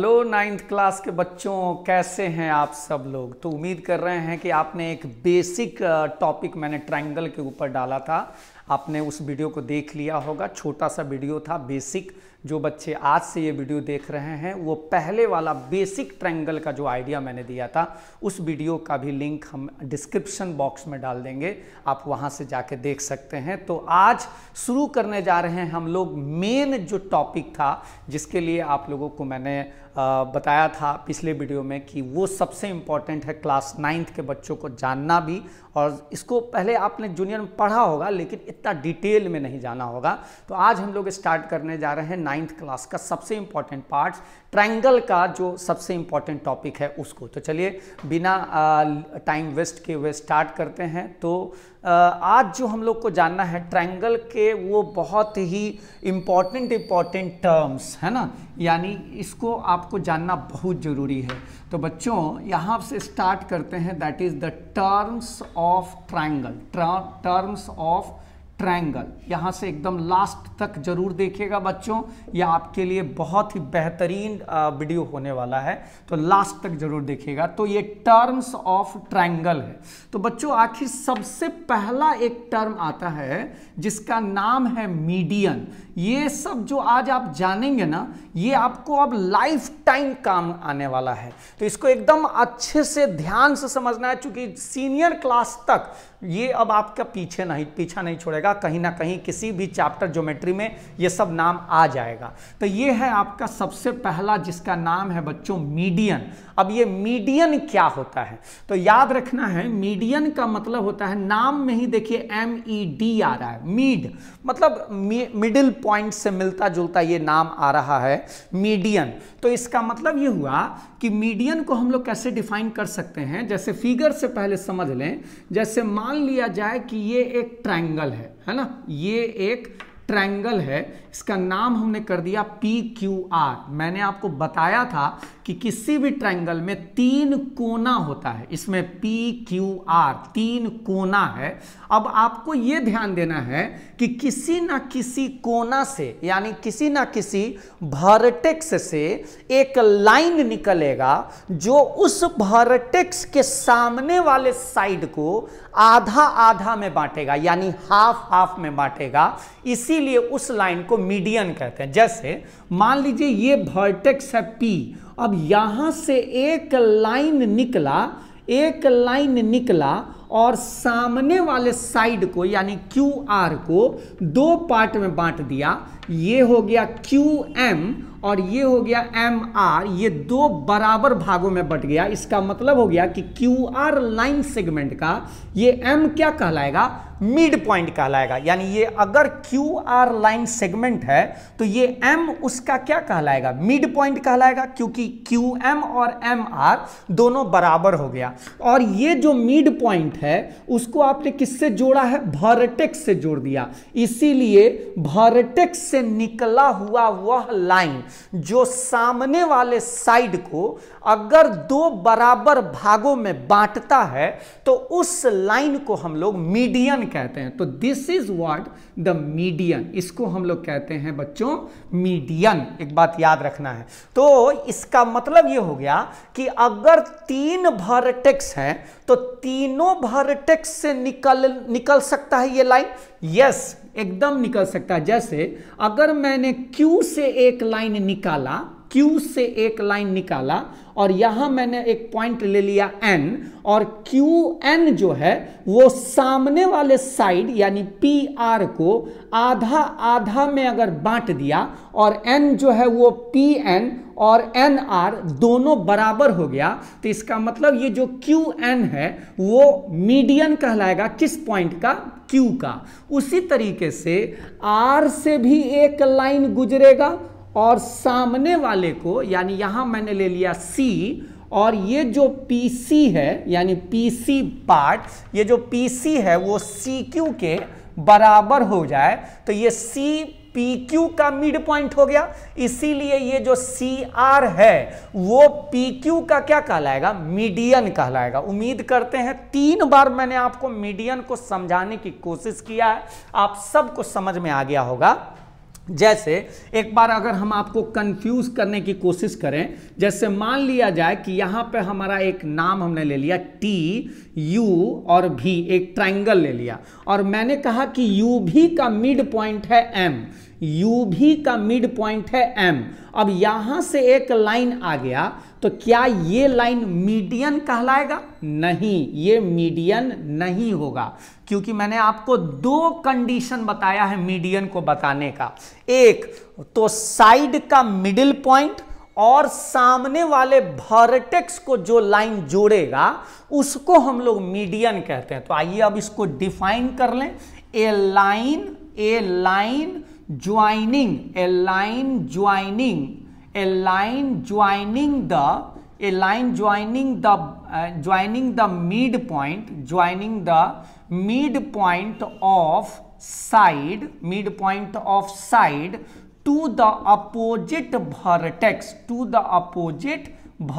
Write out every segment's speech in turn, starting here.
hello ninth class के बच्चों कैसे हैं आप सब लोग तो उम्मीद कर रहे हैं कि आपने एक बेसिक टॉपिक मैंने ट्रायंगल के ऊपर डाला था आपने उस वीडियो को देख लिया होगा छोटा सा वीडियो था बेसिक जो बच्चे आज से ये वीडियो देख रहे हैं वो पहले वाला बेसिक ट्रायंगल का जो आइडिया मैंने दिया था उस वीडियो का भी लिंक हम डिस्क्रिप्शन बॉक्स में डाल देंगे आप वहाँ से जाके देख सकते हैं तो आज शुरू करने जा रहे हैं हम लोग मेन जो टॉपिक था जिसके लिए आप लोगों को मैंने बताया था पिछले वीडियो में कि वो सबसे इम्पॉर्टेंट है क्लास नाइन्थ के बच्चों को जानना भी और इसको पहले आपने जूनियर में पढ़ा होगा लेकिन इतना डिटेल में नहीं जाना होगा तो आज हम लोग स्टार्ट करने जा रहे हैं नाइन्थ क्लास का सबसे इम्पॉर्टेंट पार्ट ट्रायंगल का जो सबसे इम्पॉर्टेंट टॉपिक है उसको तो चलिए बिना टाइम वेस्ट के वे स्टार्ट करते हैं तो आज जो हम लोग को जानना है ट्रायंगल के वो बहुत ही इम्पॉर्टेंट इम्पॉर्टेंट टर्म्स है ना यानी इसको आपको जानना बहुत ज़रूरी है तो बच्चों यहाँ से स्टार्ट करते हैं that is the terms of of triangle, terms of triangle यहाँ से एकदम लास्ट तक जरूर देखिएगा बच्चों ये आपके लिए बहुत ही बेहतरीन वीडियो होने वाला है तो लास्ट तक जरूर देखिएगा तो ये टर्म्स ऑफ ट्रायंगल है तो बच्चों आखिर सबसे पहला एक टर्म आता है जिसका नाम है मीडियन ये सब जो आज आप जानेंगे ना ये आपको अब लाइफ टाइम काम आने वाला है तो इसको एकदम अच्छे से ध्यान से समझना है चूंकि सीनियर क्लास तक ये अब आपका पीछे नहीं पीछा नहीं छोड़ेगा कहीं ना कहीं किसी भी चैप्टर ज्योमेट्री में ये सब नाम आ जाएगा तो ये है आपका सबसे पहला जिसका नाम है बच्चों मीडियन अब ये मीडियन क्या होता है तो याद रखना है मीडियन का मतलब होता है नाम में ही देखिए एम ई डी आ रहा है मीड मतलब मिडिल पॉइंट से मिलता जुलता ये नाम आ रहा है मीडियन तो इसका मतलब ये हुआ कि मीडियन को हम लोग कैसे डिफाइन कर सकते हैं जैसे फिगर से पहले समझ लें जैसे मान मान लिया जाए कि ये एक ट्रायंगल है है ना ये एक ट्रायंगल है इसका नाम हमने कर दिया पी क्यू आर मैंने आपको बताया था कि किसी भी ट्रायंगल में तीन कोना होता है इसमें पी क्यू आर तीन कोना है अब आपको ये ध्यान देना है कि किसी ना किसी कोना से यानी किसी ना किसी भरटेक्स से एक लाइन निकलेगा जो उस भरटेक्स के सामने वाले साइड को आधा आधा में बांटेगा यानी हाफ हाफ में बांटेगा इसीलिए उस लाइन को मीडियन कहते हैं जैसे मान लीजिए ये वर्टेक्स है पी अब यहां से एक लाइन निकला एक लाइन निकला और सामने वाले साइड को यानी क्यू आर को दो पार्ट में बांट दिया ये हो गया क्यू एम और ये हो गया एम आर ये दो बराबर भागों में बट गया इसका मतलब हो गया कि क्यू आर लाइन सेगमेंट का ये एम क्या कहलाएगा मिड पॉइंट कहलाएगा यानी ये अगर क्यू आर लाइन सेगमेंट है तो ये एम उसका क्या कहलाएगा मिड पॉइंट कहलाएगा क्योंकि क्यू एम और एम आर दोनों बराबर हो गया और ये जो मिड पॉइंट है उसको आपने किससे जोड़ा है भरटेक्स से जोड़ दिया इसीलिए भरटेक्स से निकला हुआ वह लाइन जो सामने वाले साइड को अगर दो बराबर भागों में बांटता है तो उस लाइन को हम लोग मीडियन कहते हैं तो this is what the median इसको हम लोग कहते हैं बच्चों मीडियन एक बात याद रखना है तो इसका मतलब ये हो गया कि अगर तीन भरटेक्स हैं तो तीनों भरटेक्स से निकल निकल सकता है ये लाइन यस एकदम निकल सकता है जैसे अगर मैंने Q से एक लाइन निकाला Q से एक लाइन निकाला और यहां मैंने एक पॉइंट ले लिया N और QN जो है वो सामने वाले साइड यानी PR को आधा आधा में अगर बांट दिया और N जो है वो PN और NR दोनों बराबर हो गया तो इसका मतलब ये जो QN है वो मीडियन कहलाएगा किस पॉइंट का Q का उसी तरीके से R से भी एक लाइन गुजरेगा और सामने वाले को यानी यहाँ मैंने ले लिया C और ये जो PC है यानी PC पार्ट ये जो PC है वो CQ के बराबर हो जाए तो ये क्यू का मिड पॉइंट हो गया इसीलिए ये जो CR है वो PQ का क्या कहलाएगा मीडियन कहलाएगा उम्मीद करते हैं तीन बार मैंने आपको मीडियन को समझाने की कोशिश किया है आप सबको समझ में आ गया होगा जैसे एक बार अगर हम आपको कंफ्यूज करने की कोशिश करें जैसे मान लिया जाए कि यहाँ पे हमारा एक नाम हमने ले लिया टी यू और भी एक ट्राइंगल ले लिया और मैंने कहा कि यू भी का मिड पॉइंट है एम यू भी का मिड पॉइंट है एम अब यहां से एक लाइन आ गया तो क्या ये लाइन मीडियन कहलाएगा नहीं ये मीडियन नहीं होगा क्योंकि मैंने आपको दो कंडीशन बताया है मीडियन को बताने का एक तो साइड का मिडिल पॉइंट और सामने वाले भरटेक्स को जो लाइन जोड़ेगा उसको हम लोग मीडियन कहते हैं तो आइए अब इसको डिफाइन कर लें a line a line joining a line joining a line joining the a line joining the uh, joining the midpoint joining the midpoint of side midpoint of side to the opposite vertex to the opposite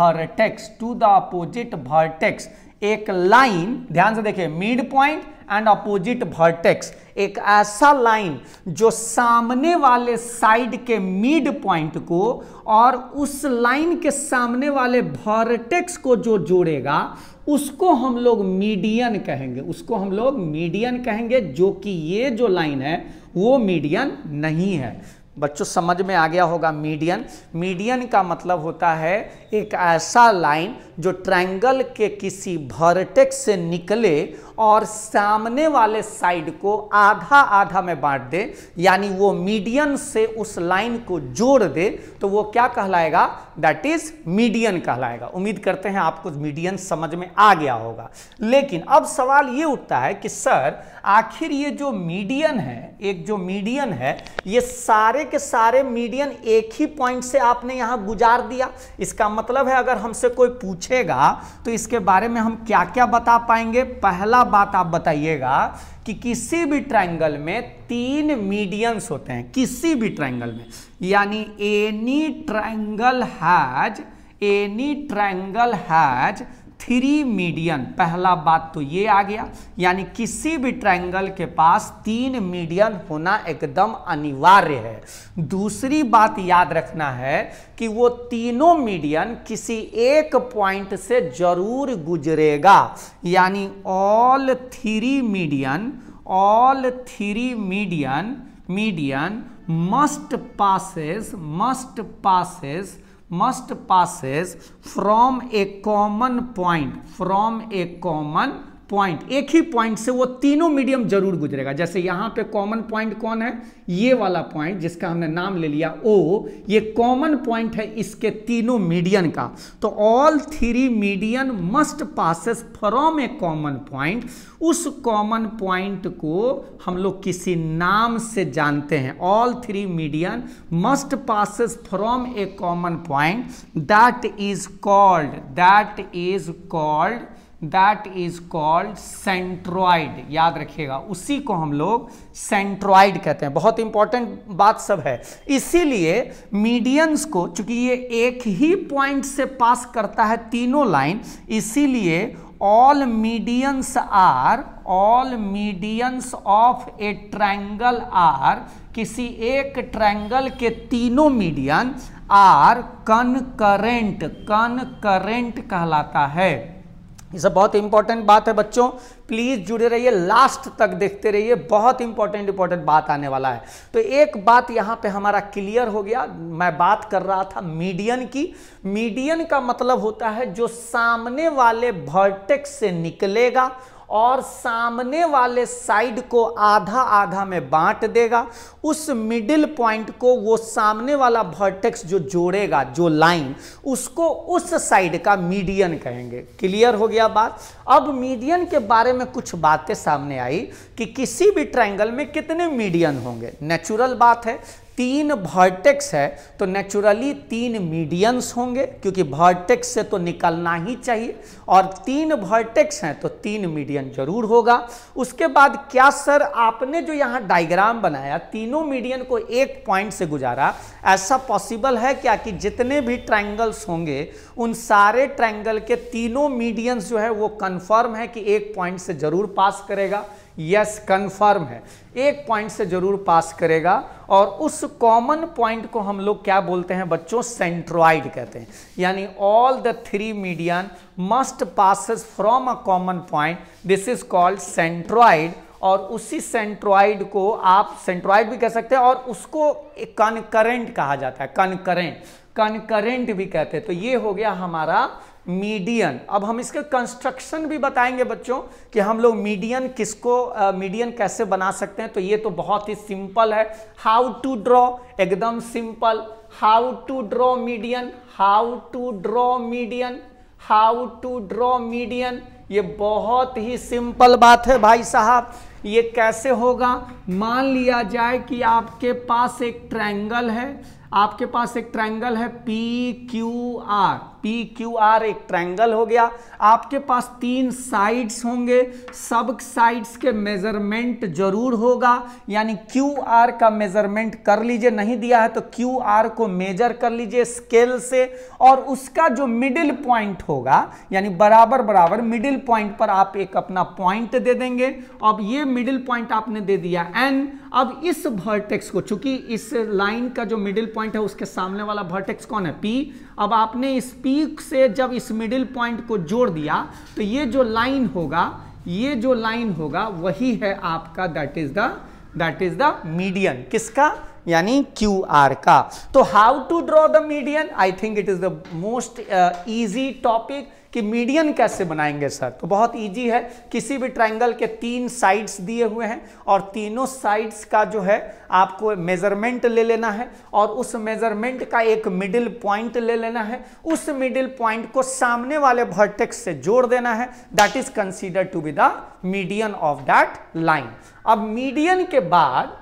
vertex to the opposite vertex एक line ध्यान से देखिए mid point and opposite vertex एक ऐसा line जो सामने वाले side के मिड पॉइंट को और उस लाइन के सामने वाले वर्टेक्स को जो जोड़ेगा उसको हम लोग मीडियन कहेंगे उसको हम लोग मीडियन कहेंगे जो कि ये जो लाइन है वो मीडियन नहीं है बच्चों समझ में आ गया होगा मीडियन मीडियन का मतलब होता है एक ऐसा लाइन जो ट्रायंगल के किसी भर्टेक्स से निकले और सामने वाले साइड को आधा आधा में बांट दे यानी वो मीडियन से उस लाइन को जोड़ दे तो वो क्या कहलाएगा दैट इज मीडियन कहलाएगा उम्मीद करते हैं आपको मीडियन समझ में आ गया होगा लेकिन अब सवाल ये उठता है कि सर आखिर ये जो मीडियन है एक जो मीडियन है ये सारे के सारे मीडियन एक ही पॉइंट से आपने यहां गुजार दिया इसका मतलब है अगर हमसे कोई पूछेगा तो इसके बारे में हम क्या क्या बता पाएंगे पहला बात आप बताइएगा कि किसी भी ट्राइंगल में तीन मीडियंस होते हैं किसी भी ट्राइंगल में यानी any triangle has any triangle has three median पहला बात तो ये आ गया यानी किसी भी ट्रायंगल के पास तीन मीडियन होना एकदम अनिवार्य है दूसरी बात याद रखना है कि वो तीनों मीडियन किसी एक पॉइंट से जरूर गुजरेगा यानी all three median all three median median must passes must passes must passes from a common point from a common point एक ही पॉइंट से वो तीनों मीडियम जरूर गुजरेगा जैसे यहाँ पे कॉमन पॉइंट कौन है ये वाला पॉइंट जिसका हमने नाम ले लिया ओ ये कॉमन पॉइंट है इसके तीनों मीडियन का तो all three median must passes from a common point उस कॉमन पॉइंट को हम लोग किसी नाम से जानते हैं all three median must passes from a common point that is called that is called that is called centroid याद रखिएगा उसी को हम लोग सेंट्रॉइड कहते हैं बहुत इंपॉर्टेंट बात सब है इसीलिए मीडियंस को चूंकि ये एक ही पॉइंट से पास करता है तीनों लाइन इसीलिए all medians are all medians of a triangle are किसी एक ट्रैंगल के तीनों मीडियन आर कनकरेंट कनकरेंट कहलाता है ये सब बहुत इंपॉर्टेंट बात है बच्चों प्लीज जुड़े रहिए लास्ट तक देखते रहिए बहुत इंपॉर्टेंट इंपॉर्टेंट बात आने वाला है तो एक बात यहां पे हमारा क्लियर हो गया मैं बात कर रहा था मीडियन की मीडियन का मतलब होता है जो सामने वाले वर्टेक्स से निकलेगा और सामने वाले साइड को आधा आधा में बांट देगा उस मिडिल पॉइंट को वो सामने वाला वर्टेक्स जो जोड़ेगा जो लाइन उसको उस साइड का मीडियन कहेंगे क्लियर हो गया बात अब मीडियन के बारे में कुछ बातें सामने आई कि किसी भी ट्रायंगल में कितने मीडियन होंगे नेचुरल बात है तीन वर्टेक्स है तो नेचुरली तीन मीडियंस होंगे क्योंकि वर्टेक्स से तो निकलना ही चाहिए और तीन वर्टेक्स हैं तो तीन मीडियन जरूर होगा उसके बाद क्या सर आपने जो यहाँ डायग्राम बनाया तीनों मीडियन को एक पॉइंट से गुजारा ऐसा पॉसिबल है क्या कि जितने भी ट्रायंगल्स होंगे उन सारे ट्राइंगल के तीनों मीडियंस जो है वो कन्फर्म है कि एक पॉइंट से जरूर पास करेगा यस कंफर्म है एक पॉइंट से जरूर पास करेगा और उस कॉमन पॉइंट को हम लोग क्या बोलते हैं बच्चों सेंट्रोइड कहते हैं यानी all the three median must passes from a common point this is called centroid और उसी सेंट्रोइड को आप सेंट्रोइड भी कह सकते हैं और उसको कनकरेंट कहा जाता है कनकरेंट कंकरेंट भी कहते हैं तो ये हो गया हमारा मीडियन अब हम इसके कंस्ट्रक्शन भी बताएंगे बच्चों कि हम लोग मीडियन किसको मीडियन uh, कैसे बना सकते हैं तो ये तो बहुत ही सिंपल है हाउ टू ड्रॉ एकदम simple how to draw median how to draw median how to draw median ये बहुत ही सिंपल बात है भाई साहब ये कैसे होगा मान लिया जाए कि आपके पास एक ट्रायंगल है आपके पास एक ट्राइंगल है P Q R P Q R एक ट्रायंगल हो गया आपके पास तीन साइड्स होंगे सब साइड्स के मेजरमेंट जरूर होगा यानी क्यू आर का मेजरमेंट कर लीजिए नहीं दिया है तो क्यू आर को मेजर कर लीजिए स्केल से और उसका जो मिडिल पॉइंट होगा यानी बराबर बराबर मिडिल पॉइंट पर आप एक अपना पॉइंट दे देंगे अब ये मिडिल पॉइंट आपने दे दिया एन अब इस वर्टेक्स को चूंकि इस लाइन का जो मिडिल पॉइंट है उसके सामने वाला वर्टेक्स कौन है पी अब आपने इस पीक से जब इस मिडिल पॉइंट को जोड़ दिया तो ये जो लाइन होगा ये जो लाइन होगा वही है आपका that is the that is the median किसका यानी क्यू आर का तो how to draw the median I think it is the most easy topic कि मीडियन कैसे बनाएंगे सर तो बहुत इजी है किसी भी ट्रायंगल के तीन साइड्स दिए हुए हैं और तीनों साइड्स का जो है आपको मेजरमेंट ले लेना है और उस मेजरमेंट का एक मिडिल पॉइंट ले लेना है उस मिडिल पॉइंट को सामने वाले वर्टेक्स से जोड़ देना है that is consider to be the median of that line अब मीडियन के बाद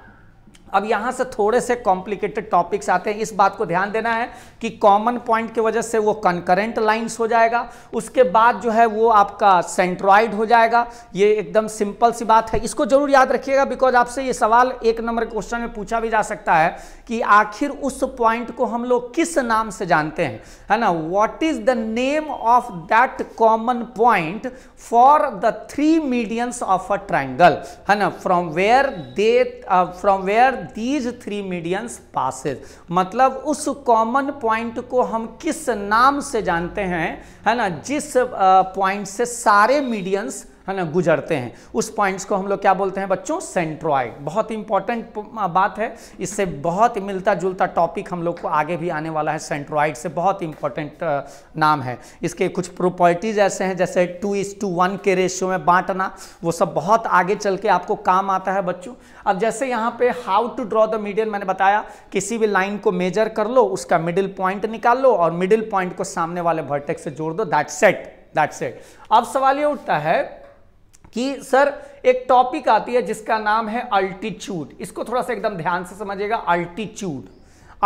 अब यहां से थोड़े से कॉम्प्लिकेटेड टॉपिक्स आते हैं इस बात को ध्यान देना है कि कॉमन पॉइंट की वजह से वो कंकरेंट लाइंस हो जाएगा उसके बाद जो है वो आपका सेंट्रॉइड हो जाएगा ये एकदम सिंपल सी बात है इसको जरूर याद रखिएगा बिकॉज आपसे ये सवाल एक नंबर क्वेश्चन में पूछा भी जा सकता है कि आखिर उस पॉइंट को हम लोग किस नाम से जानते हैं है ना what is the name of that common point for the three medians of a triangle है ना from where they from where these three medians passes मतलब उस कॉमन पॉइंट को हम किस नाम से जानते हैं है ना जिस पॉइंट uh, से सारे मीडियंस है ना गुजरते हैं उस पॉइंट्स को हम लोग क्या बोलते हैं बच्चों सेंट्रोइड बहुत इंपॉर्टेंट बात है इससे बहुत मिलता जुलता टॉपिक हम लोग को आगे भी आने वाला है सेंट्रॉइड से बहुत इंपॉर्टेंट नाम है इसके कुछ प्रोपर्टीज ऐसे हैं जैसे टू इज टू वन के रेशियो में बांटना वो सब बहुत आगे चल के आपको काम आता है बच्चों अब जैसे यहाँ पे how to draw the median मैंने बताया किसी भी लाइन को मेजर कर लो उसका मिडिल पॉइंट निकाल लो और मिडिल पॉइंट को सामने वाले वर्टेक्स से जोड़ दो दैट सेट दैट सेट अब सवाल ये उठता है कि सर एक टॉपिक आती है जिसका नाम है अल्टीट्यूड इसको थोड़ा सा एकदम ध्यान से समझिएगा अल्टीट्यूड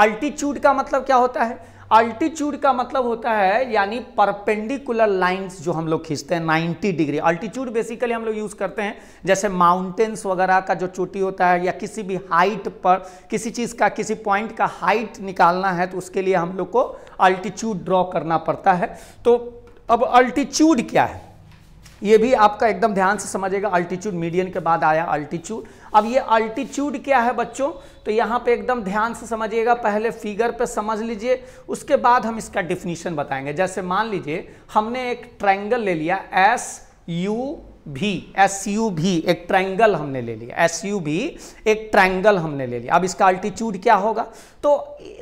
अल्टीट्यूड का मतलब क्या होता है अल्टीट्यूड का मतलब होता है यानी परपेंडिकुलर लाइंस जो हम लोग खींचते हैं 90 डिग्री अल्टीट्यूड बेसिकली हम लोग यूज़ करते हैं जैसे माउंटेन्स वगैरह का जो चोटी होता है या किसी भी हाइट पर किसी चीज़ का किसी पॉइंट का हाइट निकालना है तो उसके लिए हम लोग को अल्टीट्यूड ड्रॉ करना पड़ता है तो अब अल्टीट्यूड क्या है ये भी आपका एकदम ध्यान से समझेगा अल्टीट्यूड मीडियन के बाद आया अल्टीट्यूड अब ये अल्टीट्यूड क्या है बच्चों तो यहाँ पे एकदम ध्यान से समझिएगा पहले फिगर पे समझ लीजिए उसके बाद हम इसका डिफिनीशन बताएंगे जैसे मान लीजिए हमने एक ट्राइंगल ले लिया S U V S U V एक ट्राइंगल हमने ले लिया एस यू भी एक ट्राइंगल हमने ले लिया अब इसका अल्टीट्यूड क्या होगा तो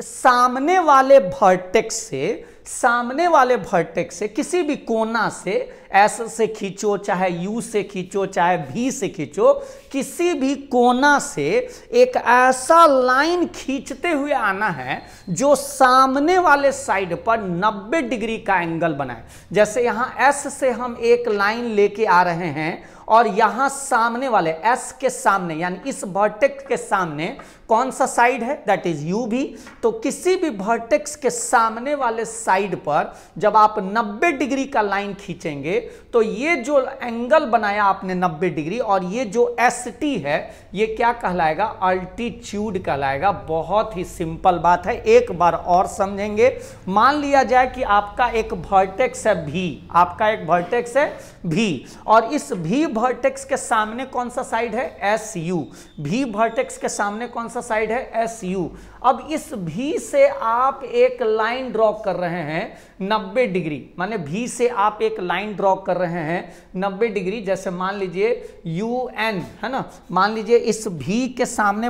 सामने वाले भर्टेक्स से सामने वाले वर्टेक्स से किसी भी कोना से एस से खींचो चाहे यू से खींचो चाहे भी से खींचो किसी भी कोना से एक ऐसा लाइन खींचते हुए आना है जो सामने वाले साइड पर 90 डिग्री का एंगल बनाए जैसे यहाँ एस से हम एक लाइन लेके आ रहे हैं और यहां सामने वाले एस के सामने यानी इस वर्टेक्स के सामने कौन सा साइड है दैट इज यू भी तो किसी भी वर्टेक्स के सामने वाले साइड पर जब आप 90 डिग्री का लाइन खींचेंगे तो ये जो एंगल बनाया आपने 90 डिग्री और ये जो एस टी है ये क्या कहलाएगा अल्टीट्यूड कहलाएगा बहुत ही सिंपल बात है एक बार और समझेंगे मान लिया जाए कि आपका एक वर्टेक्स है भी आपका एक वर्टेक्स है भी और इस भी वर्टेक्स के सामने कौन सा साइड है एस यू भी वर्टेक्स के सामने कौन सा साइड है एस यू अब इस भी से आप एक लाइन ड्रॉ कर रहे हैं 90 डिग्री माने भी से आप एक लाइन ड्रॉ कर रहे हैं 90 डिग्री जैसे मान लीजिए यू एन है ना मान लीजिए इस भी के सामने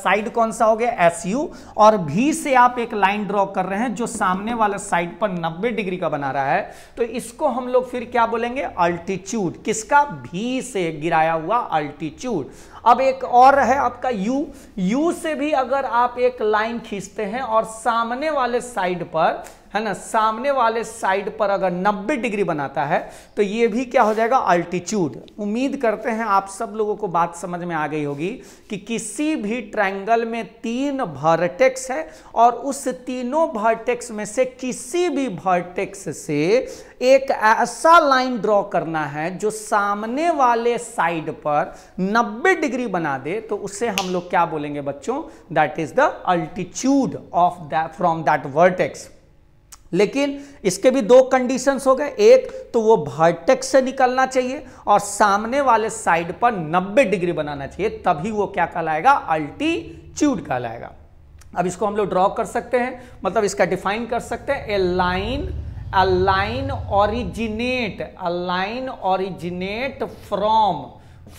साइड कौन सा हो गया एस यू और भी से आप एक लाइन ड्रॉ कर रहे हैं जो सामने वाले साइड पर 90 डिग्री का बना रहा है तो इसको हम लोग फिर क्या बोलेंगे अल्टीच्यूड किसका भी से गिराया हुआ अल्टीच्यूड अब एक और है आपका यू यू से भी अगर आप एक एक लाइन खींचते हैं और सामने वाले साइड पर है ना सामने वाले साइड पर अगर 90 डिग्री बनाता है तो ये भी क्या हो जाएगा अल्टीट्यूड उम्मीद करते हैं आप सब लोगों को बात समझ में आ गई होगी कि किसी भी ट्रायंगल में तीन वर्टेक्स है और उस तीनों वर्टेक्स में से किसी भी वर्टेक्स से एक ऐसा लाइन ड्रॉ करना है जो सामने वाले साइड पर 90 डिग्री बना दे तो उससे हम लोग क्या बोलेंगे बच्चों that is the altitude of that from that vertex लेकिन इसके भी दो कंडीशंस हो गए एक तो वो भर्टेक्स से निकलना चाहिए और सामने वाले साइड पर 90 डिग्री बनाना चाहिए तभी वो क्या कहलाएगा अल्टीच्यूड कहलाएगा अब इसको हम लोग ड्रॉ कर सकते हैं मतलब इसका डिफाइन कर सकते हैं a line a line originate a line originate from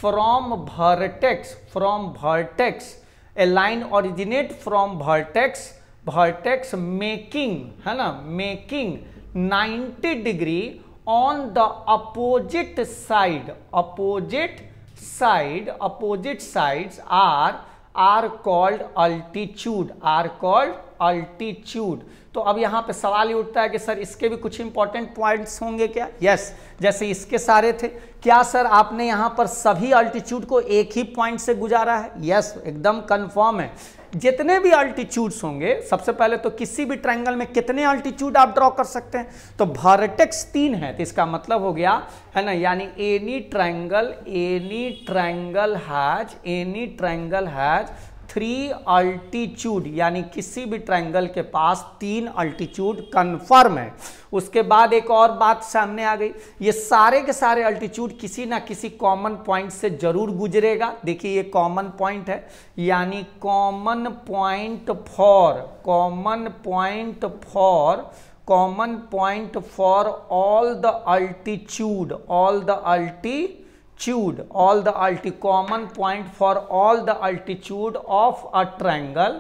from vertex from vertex a line originate from vertex vertex making है ना making 90 degree on the opposite side opposite side opposite sides are are called altitude are called altitude तो अब यहां पे सवाल ये उठता है कि सर इसके भी कुछ इंपॉर्टेंट पॉइंट्स होंगे क्या यस yes, जैसे इसके सारे थे क्या सर आपने यहां पर सभी अल्टीच्यूड को एक ही पॉइंट से गुजारा है यस yes, एकदम कंफर्म है जितने भी अल्टीट्यूड्स होंगे सबसे पहले तो किसी भी ट्रायंगल में कितने अल्टीट्यूड आप ड्रॉ कर सकते हैं तो भारटेक्स तीन है तो इसका मतलब हो गया है ना यानी any triangle any triangle has any triangle has three altitude यानी किसी भी ट्रायंगल के पास तीन अल्टीट्यूड कन्फर्म है उसके बाद एक और बात सामने आ गई ये सारे के सारे अल्टीट्यूड किसी ना किसी कॉमन पॉइंट से जरूर गुजरेगा देखिए ये कॉमन पॉइंट है यानी common point for common point for common point for all the altitude all the alti altitude all the alti common point for all the altitude of a triangle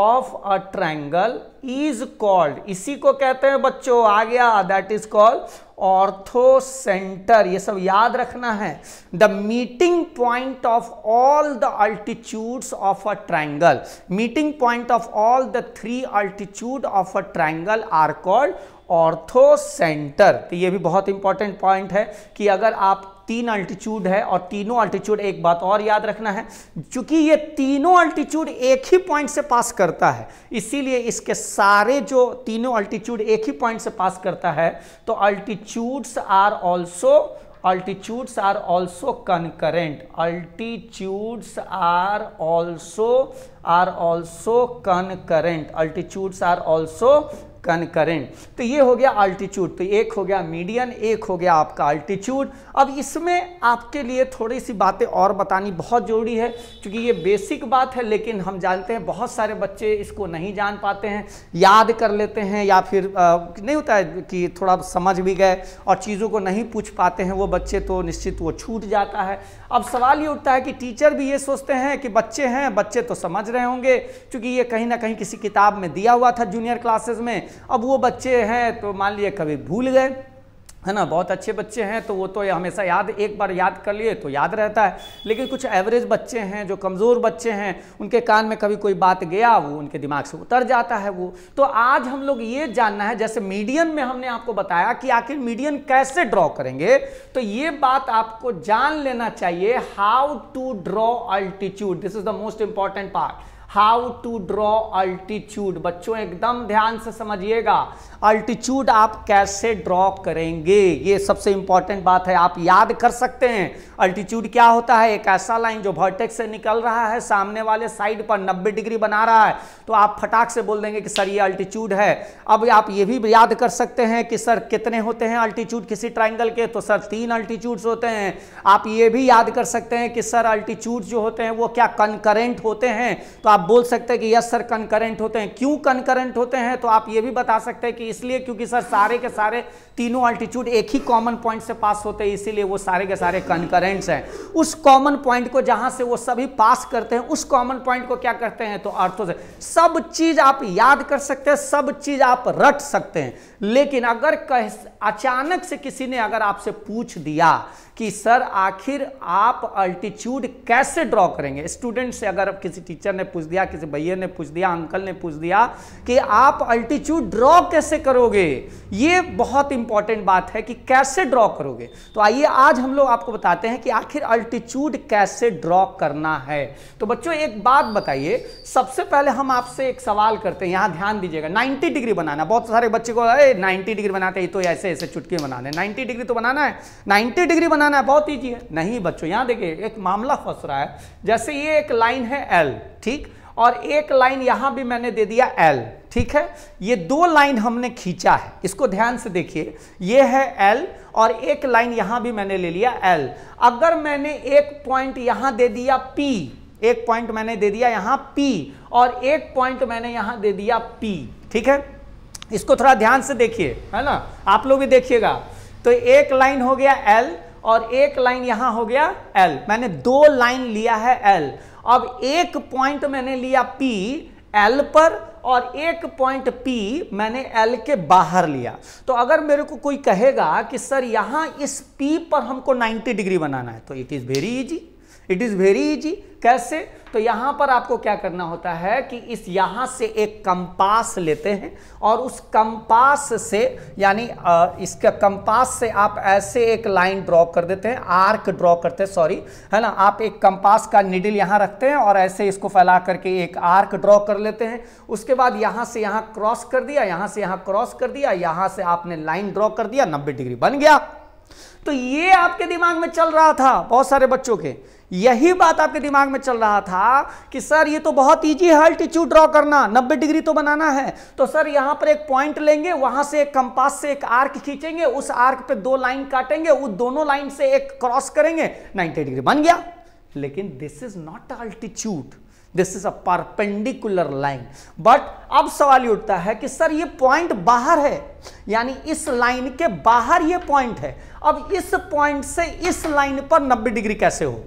of a triangle is called इसी को कहते हैं बच्चों आ गया that is called orthocentre ये सब याद रखना है the meeting point of all the altitudes of a triangle meeting point of all the three altitude of a triangle are called orthocentre तो ये भी बहुत इंपॉर्टेंट पॉइंट है कि अगर आप तीन अल्टीट्यूड है और तीनों अल्टीट्यूड एक बात और याद रखना है क्योंकि ये तीनों अल्टीट्यूड एक ही पॉइंट से पास करता है इसीलिए इसके सारे जो तीनों अल्टीट्यूड एक ही पॉइंट से पास करता है तो altitudes are also altitudes are also concurrent altitudes are also are also concurrent altitudes are also concurrent तो ये हो गया आल्टीट्यूड तो एक हो गया मीडियन एक हो गया आपका आल्टीट्यूड अब इसमें आपके लिए थोड़ी सी बातें और बतानी बहुत ज़रूरी है क्योंकि ये बेसिक बात है लेकिन हम जानते हैं बहुत सारे बच्चे इसको नहीं जान पाते हैं याद कर लेते हैं या फिर आ, नहीं होता है कि थोड़ा समझ भी गए और चीज़ों को नहीं पूछ पाते हैं वो बच्चे तो निश्चित वो छूट जाता है अब सवाल ये उठता है कि टीचर भी ये सोचते हैं कि बच्चे हैं बच्चे तो समझ रहे होंगे क्योंकि ये कहीं ना कहीं किसी किताब में दिया हुआ था जूनियर क्लासेस में अब वो बच्चे हैं तो मान लिए कभी भूल गए है ना बहुत अच्छे बच्चे हैं तो वो तो हमेशा याद एक बार याद कर लिए तो याद रहता है लेकिन कुछ एवरेज बच्चे हैं जो कमज़ोर बच्चे हैं उनके कान में कभी कोई बात गया वो उनके दिमाग से उतर जाता है वो तो आज हम लोग ये जानना है जैसे मीडियन में हमने आपको बताया कि आखिर मीडियन कैसे ड्रॉ करेंगे तो ये बात आपको जान लेना चाहिए how to draw altitude this is the most important part how to draw altitude बच्चों एकदम ध्यान से समझिएगा अल्टीट्यूड आप कैसे ड्रॉ करेंगे ये सबसे इंपॉर्टेंट बात है आप याद कर सकते हैं अल्टीट्यूड क्या होता है एक ऐसा लाइन जो वर्टेक्स से निकल रहा है सामने वाले साइड पर 90 डिग्री बना रहा है तो आप फटाक से बोल देंगे कि सर ये अल्टीट्यूड है अब आप ये भी याद कर सकते हैं कि सर कितने होते हैं अल्टीट्यूड किसी ट्राइंगल के तो सर तीन अल्टीट्यूड्स होते हैं आप ये भी याद कर सकते हैं कि सर अल्टीट्यूड जो होते हैं वो क्या कनकरेंट होते हैं तो आप बोल सकते हैं कि यस सर कनकरेंट होते हैं क्यों कनकरेंट होते हैं तो आप ये भी बता सकते हैं कि इसलिए क्योंकि सर सारे के सारे तीनों अल्टीट्यूड एक ही कॉमन पॉइंट से पास होते हैं इसीलिए वो सारे के सारे कंकरेंट्स हैं उस कॉमन पॉइंट को जहां से वो सभी पास करते हैं उस कॉमन पॉइंट को क्या करते हैं तो अर्थों से सब चीज आप याद कर सकते हैं सब चीज आप रट सकते हैं लेकिन अगर कह अचानक से किसी ने अगर आपसे पूछ दिया कि सर आखिर आप अल्टीट्यूड कैसे ड्रॉ करेंगे स्टूडेंट से अगर किसी टीचर ने पूछ दिया किसी भैया ने पूछ दिया अंकल ने पूछ दिया कि आप अल्टीट्यूड ड्रॉ कैसे करोगे ये बहुत इंपॉर्टेंट बात है कि कैसे ड्रॉ करोगे तो आइए आज हम लोग आपको बताते हैं कि आखिर अल्टीट्यूड कैसे ड्रॉ करना है तो बच्चों एक बात बताइए सबसे पहले हम आपसे एक सवाल करते हैं यहां ध्यान दीजिएगा नाइन्टी डिग्री बनाना बहुत सारे बच्चे को अरे 90 डिग्री बनाते हैं तो ऐसे ऐसे चुटकी बनाने 90 डिग्री तो बनाना है 90 डिग्री बनाना है बहुत ईजी है नहीं बच्चों यहाँ देखिए एक मामला फंस रहा है जैसे ये एक लाइन है एल ठीक और एक लाइन यहाँ भी मैंने दे दिया एल ठीक है ये दो लाइन हमने खींचा है इसको ध्यान से देखिए ये है एल और एक लाइन यहाँ भी मैंने ले लिया एल अगर मैंने एक पॉइंट यहाँ दे दिया पी एक पॉइंट मैंने दे दिया यहाँ पी और एक पॉइंट मैंने यहाँ दे दिया पी ठीक है इसको थोड़ा ध्यान से देखिए है ना आप लोग भी देखिएगा तो एक लाइन हो गया एल और एक लाइन यहां हो गया एल मैंने दो लाइन लिया है एल अब एक पॉइंट मैंने लिया पी एल पर और एक पॉइंट पी मैंने एल के बाहर लिया तो अगर मेरे को कोई कहेगा कि सर यहां इस पी पर हमको 90 डिग्री बनाना है तो it is very easy it is very easy कैसे तो यहाँ पर आपको क्या करना होता है कि इस यहाँ से एक कंपास लेते हैं और उस कंपास से यानी इसका कंपास से आप ऐसे एक लाइन ड्रॉ कर देते हैं आर्क ड्रॉ करते हैं सॉरी है ना आप एक कंपास का निडिल यहाँ रखते हैं और ऐसे इसको फैला करके एक आर्क ड्रॉ कर लेते हैं उसके बाद यहाँ से यहाँ क्रॉस कर दिया यहाँ से यहाँ क्रॉस कर दिया यहाँ से आपने लाइन ड्रॉ कर दिया नब्बे डिग्री बन गया तो ये आपके दिमाग में चल रहा था बहुत सारे बच्चों के यही बात आपके दिमाग में चल रहा था कि सर ये तो बहुत ईजी है अल्टीट्यूड ड्रॉ करना 90 डिग्री तो बनाना है तो सर यहां पर एक पॉइंट लेंगे वहां से एक कंपास से एक आर्क खींचेंगे उस आर्क पे दो लाइन काटेंगे उस दोनों लाइन से एक क्रॉस करेंगे 90 डिग्री बन गया लेकिन this is not altitude this is a perpendicular line but अब सवाल ये उठता है कि सर ये पॉइंट बाहर है यानी इस लाइन के बाहर ये पॉइंट है अब इस पॉइंट से इस लाइन पर 90 डिग्री कैसे हो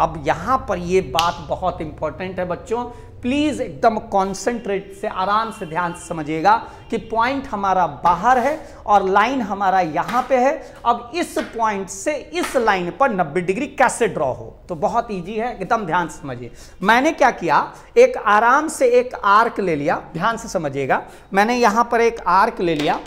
अब यहां पर ये बात बहुत इंपॉर्टेंट है बच्चों प्लीज़ एकदम कॉन्सेंट्रेट से आराम से ध्यान से समझिएगा कि पॉइंट हमारा बाहर है और लाइन हमारा यहाँ पे है अब इस पॉइंट से इस लाइन पर 90 डिग्री कैसे ड्रॉ हो तो बहुत इजी है एकदम ध्यान से समझिए मैंने क्या किया एक आराम से एक आर्क ले लिया ध्यान से समझिएगा मैंने यहाँ पर एक आर्क ले लिया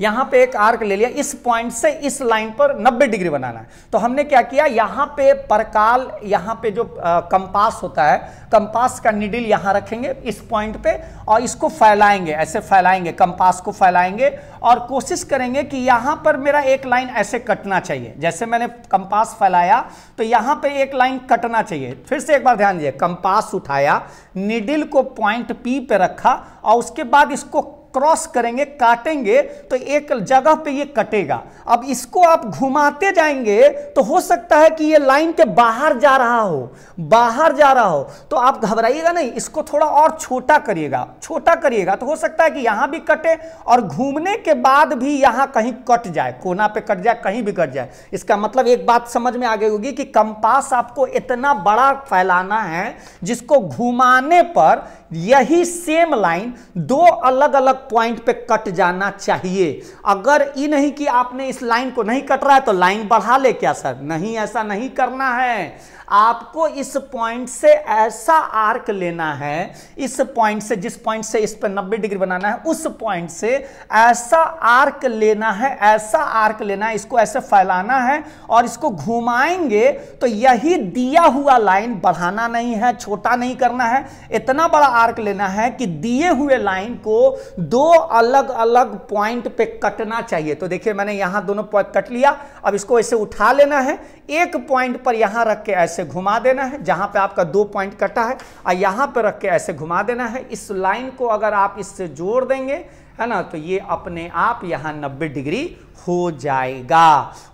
यहां पे एक आर्क ले लिया इस पॉइंट से इस लाइन पर 90 डिग्री बनाना है तो हमने क्या किया यहां पे परकाल यहां पे जो कंपास होता है कंपास का निडिल यहां रखेंगे इस पॉइंट पे और इसको फैलाएंगे ऐसे फैलाएंगे कंपास को फैलाएंगे और कोशिश करेंगे कि यहां पर मेरा एक लाइन ऐसे कटना चाहिए जैसे मैंने कंपास फैलाया तो यहां पर एक लाइन कटना चाहिए फिर से एक बार ध्यान दिए कंपास उठाया निडिल को पॉइंट पी पे रखा और उसके बाद इसको क्रॉस करेंगे काटेंगे तो एक जगह पे ये कटेगा अब इसको आप घुमाते जाएंगे तो हो सकता है कि ये लाइन के बाहर जा रहा हो बाहर जा रहा हो तो आप घबराइएगा नहीं इसको थोड़ा और छोटा करिएगा छोटा करिएगा तो हो सकता है कि यहां भी कटे और घूमने के बाद भी यहां कहीं कट जाए कोना पे कट जाए कहीं भी कट जाए इसका मतलब एक बात समझ में आ गई होगी कि कंपास आपको इतना बड़ा फैलाना है जिसको घुमाने पर यही सेम लाइन दो अलग अलग पॉइंट पे कट जाना चाहिए अगर ये नहीं कि आपने इस लाइन को नहीं कट रहा है तो लाइन बढ़ा ले क्या सर नहीं ऐसा नहीं करना है आपको इस पॉइंट से ऐसा आर्क लेना है इस पॉइंट से जिस पॉइंट से इस पर 90 डिग्री बनाना है उस पॉइंट से ऐसा आर्क लेना है ऐसा आर्क लेना है इसको ऐसे फैलाना है और इसको घुमाएंगे तो यही दिया हुआ लाइन बढ़ाना नहीं है छोटा नहीं करना है इतना बड़ा आर्क लेना है कि दिए हुए लाइन को दो अलग अलग पॉइंट पे कटना चाहिए तो देखिए मैंने यहां दोनों पॉइंट कट लिया अब इसको ऐसे उठा लेना है एक पॉइंट पर यहां रख के ऐसे ऐसे घुमा देना है जहाँ पे आपका दो पॉइंट कटा है और यहाँ पे रख के ऐसे घुमा देना है इस लाइन को अगर आप इससे जोड़ देंगे है ना तो ये अपने आप यहाँ 90 डिग्री हो जाएगा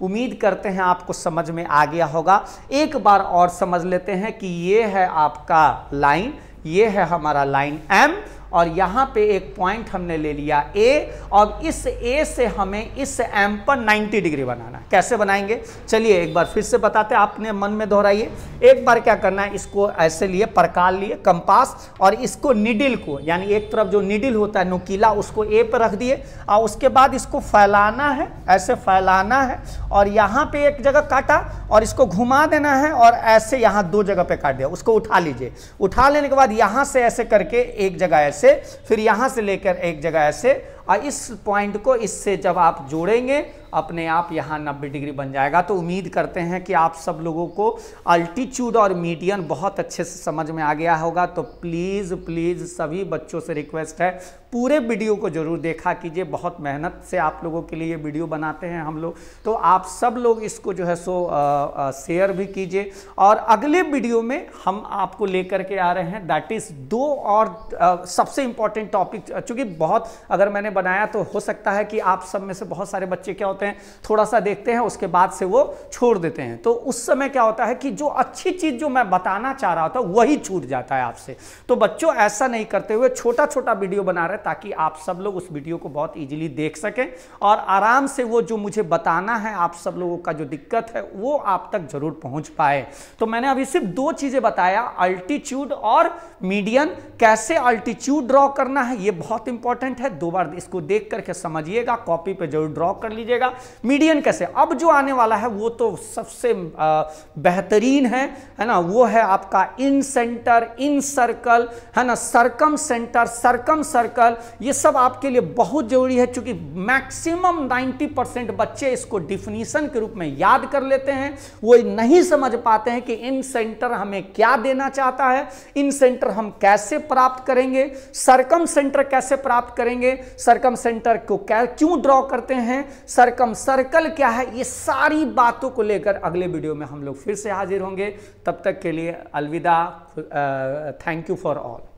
उम्मीद करते हैं आपको समझ में आ गया होगा एक बार और समझ लेते हैं कि ये है आपका लाइन ये है हमारा लाइन एम और यहाँ पे एक पॉइंट हमने ले लिया ए और इस ए से हमें इस एम पर 90 डिग्री बनाना है कैसे बनाएंगे चलिए एक बार फिर से बताते हैं आपने मन में दोहराइए एक बार क्या करना है इसको ऐसे लिए परकाल लिए कंपास और इसको निडिल को यानी एक तरफ जो निडिल होता है नुकीला उसको ए पर रख दिए और उसके बाद इसको फैलाना है ऐसे फैलाना है और यहाँ पर एक जगह काटा और इसको घुमा देना है और ऐसे यहाँ दो जगह पर काट दिया उसको उठा लीजिए उठा लेने के बाद यहाँ से ऐसे करके एक जगह ऐसे ऐसे फिर यहां से लेकर एक जगह ऐसे और इस पॉइंट को इससे जब आप जोड़ेंगे अपने आप यहाँ 90 डिग्री बन जाएगा तो उम्मीद करते हैं कि आप सब लोगों को अल्टीट्यूड और मीडियन बहुत अच्छे से समझ में आ गया होगा तो प्लीज़ प्लीज़ सभी बच्चों से रिक्वेस्ट है पूरे वीडियो को ज़रूर देखा कीजिए बहुत मेहनत से आप लोगों के लिए ये वीडियो बनाते हैं हम लोग तो आप सब लोग इसको जो है सो शेयर भी कीजिए और अगले वीडियो में हम आपको लेकर के आ रहे हैं दैट इज़ दो और आ, सबसे इम्पॉर्टेंट टॉपिक चूँकि बहुत अगर मैंने बनाया तो हो सकता है कि आप सब में से बहुत सारे बच्चे क्या होते हैं थोड़ा सा देखते हैं उसके बाद से वो छोड़ देते हैं तो उस समय क्या होता है कि जो अच्छी चीज़ जो मैं बताना चाह रहा था वही छूट जाता है आपसे तो बच्चों ऐसा नहीं करते हुए छोटा छोटा वीडियो बना रहे ताकि आप सब लोग उस वीडियो को बहुत ईजिली देख सकें और आराम से वो जो मुझे बताना है आप सब लोगों का जो दिक्कत है वो आप तक जरूर पहुंच पाए तो मैंने अभी सिर्फ दो चीज़ें बताया अल्टीट्यूड और मीडियन कैसे अल्टीट्यूड ड्रॉ करना है ये बहुत इंपॉर्टेंट है दो बार इसको देख करके समझिएगा कॉपी पे जरूर ड्रॉ कर लीजिएगा मीडियन कैसे अब जो आने वाला है वो तो सबसे बेहतरीन है है ना वो है आपका इन सेंटर इन सर्कल है ना सरकम सेंटर सरकम सर्कल ये सब आपके लिए बहुत जरूरी है क्योंकि मैक्सिमम 90 परसेंट बच्चे इसको डिफिनीशन के रूप में याद कर लेते हैं वो नहीं समझ पाते हैं कि इन सेंटर हमें क्या देना चाहता है इन सेंटर हम कैसे प्राप्त करेंगे सरकम सेंटर कैसे प्राप्त करेंगे सर सरकम सेंटर को क्या क्यों ड्रॉ करते हैं सरकम सर्कल क्या है ये सारी बातों को लेकर अगले वीडियो में हम लोग फिर से हाजिर होंगे तब तक के लिए अलविदा थैंक यू फॉर ऑल